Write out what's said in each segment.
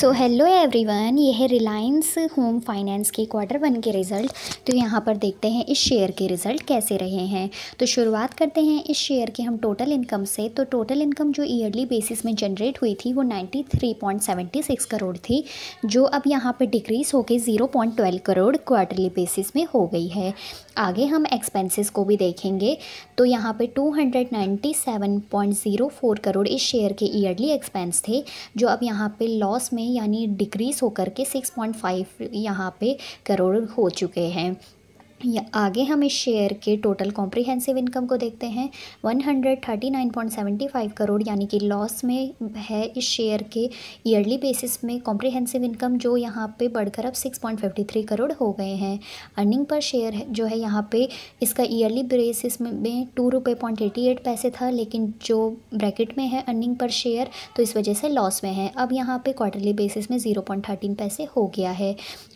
so hello everyone ये है Reliance Home Finance के क्वार्टर वन के रिज़ल्ट तो यहाँ पर देखते हैं इस शेयर के रिज़ल्ट कैसे रहे हैं तो शुरुआत करते हैं इस शेयर के हम टोटल इनकम से तो टोटल इनकम जो ईयरली बेसिस में जनरेट हुई थी वो 93.76 करोड़ थी जो अब यहाँ पर डिक्रीज़ होकर zero point twelve crore quarterly basis में हो गई है आगे हम एक्सपेंसिस को भी देखेंगे तो यहाँ पर फोर करोड़ इस शेयर के ईयरली एक्सपेंस थे जो अब यहाँ पर लॉस में यानी डिक्रीज़ होकर के 6.5 यहाँ पे करोड़ हो चुके हैं या आगे हम इस शेयर के टोटल कॉम्प्रिहेंसिव इनकम को देखते हैं 139.75 करोड़ यानी कि लॉस में है इस शेयर के ईयरली बेसिस में कॉम्प्रिहेंसिव इनकम जो यहाँ पे बढ़कर अब 6.53 करोड़ हो गए हैं अर्निंग पर शेयर जो है यहाँ पे इसका ईयरली बेसिस में टू रुपये पॉइंट एटी एट पैसे था लेकिन जो ब्रैकेट में है अर्निंग पर शेयर तो इस वजह से लॉस में है अब यहाँ पर क्वार्टरली बेसिस में ज़ीरो पॉइंट थर्टीन पैसे हो गया है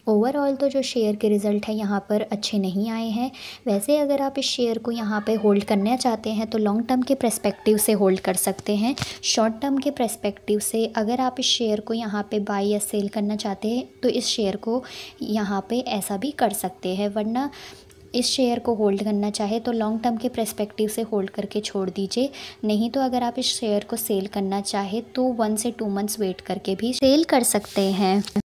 ओवरऑल तो जो शेयर के रिज़ल्ट है यहाँ पर अच्छे नहीं नहीं आए हैं वैसे अगर आप इस शेयर को यहाँ पे होल्ड करना चाहते हैं तो लॉन्ग टर्म के प्रस्पेक्टिव से होल्ड कर सकते हैं शॉर्ट टर्म के प्रस्पेक्टिव से अगर आप इस शेयर को यहाँ पे बाई या सेल करना चाहते हैं तो इस शेयर को यहाँ पे ऐसा भी कर सकते हैं वरना इस शेयर को होल्ड करना चाहे तो लॉन्ग टर्म के प्रस्पेक्टिव से होल्ड करके छोड़ दीजिए नहीं तो अगर आप इस शेयर को सेल करना चाहे तो वन से टू मंथ्स वेट करके भी सेल कर सकते हैं